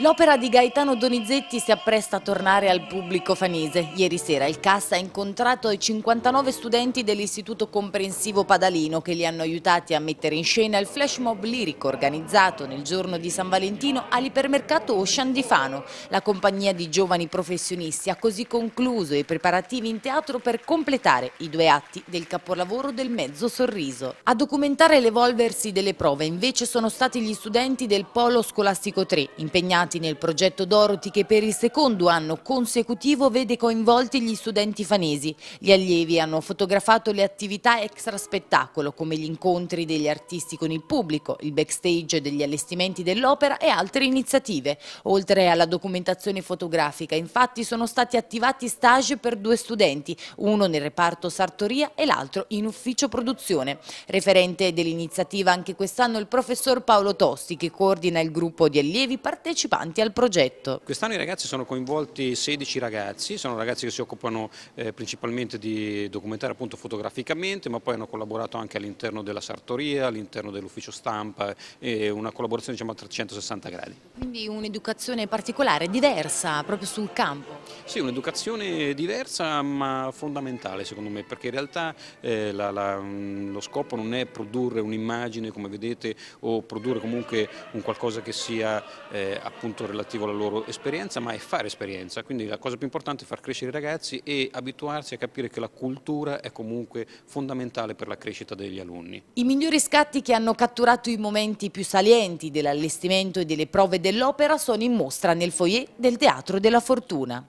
L'opera di Gaetano Donizetti si appresta a tornare al pubblico fanese. Ieri sera il Cassa ha incontrato i 59 studenti dell'Istituto Comprensivo Padalino che li hanno aiutati a mettere in scena il flash mob lirico organizzato nel giorno di San Valentino all'ipermercato Ocean di Fano. La compagnia di giovani professionisti ha così concluso i preparativi in teatro per completare i due atti del capolavoro del mezzo sorriso. A documentare l'evolversi delle prove invece sono stati gli studenti del Polo Scolastico 3 impegnati impegnati nel progetto Dorothy che per il secondo anno consecutivo vede coinvolti gli studenti fanesi. Gli allievi hanno fotografato le attività extra spettacolo come gli incontri degli artisti con il pubblico, il backstage degli allestimenti dell'opera e altre iniziative. Oltre alla documentazione fotografica infatti sono stati attivati stage per due studenti, uno nel reparto sartoria e l'altro in ufficio produzione. Referente dell'iniziativa anche quest'anno il professor Paolo Tosti che coordina il gruppo di allievi partecipanti partecipanti al progetto. Quest'anno i ragazzi sono coinvolti 16 ragazzi, sono ragazzi che si occupano eh, principalmente di documentare appunto fotograficamente, ma poi hanno collaborato anche all'interno della sartoria, all'interno dell'ufficio stampa, eh, una collaborazione diciamo a 360 gradi. Quindi un'educazione particolare, diversa, proprio sul campo? Sì, un'educazione diversa ma fondamentale secondo me, perché in realtà eh, la, la, mm, lo scopo non è produrre un'immagine come vedete o produrre comunque un qualcosa che sia eh, appunto appunto relativo alla loro esperienza, ma è fare esperienza, quindi la cosa più importante è far crescere i ragazzi e abituarsi a capire che la cultura è comunque fondamentale per la crescita degli alunni. I migliori scatti che hanno catturato i momenti più salienti dell'allestimento e delle prove dell'opera sono in mostra nel foyer del Teatro della Fortuna.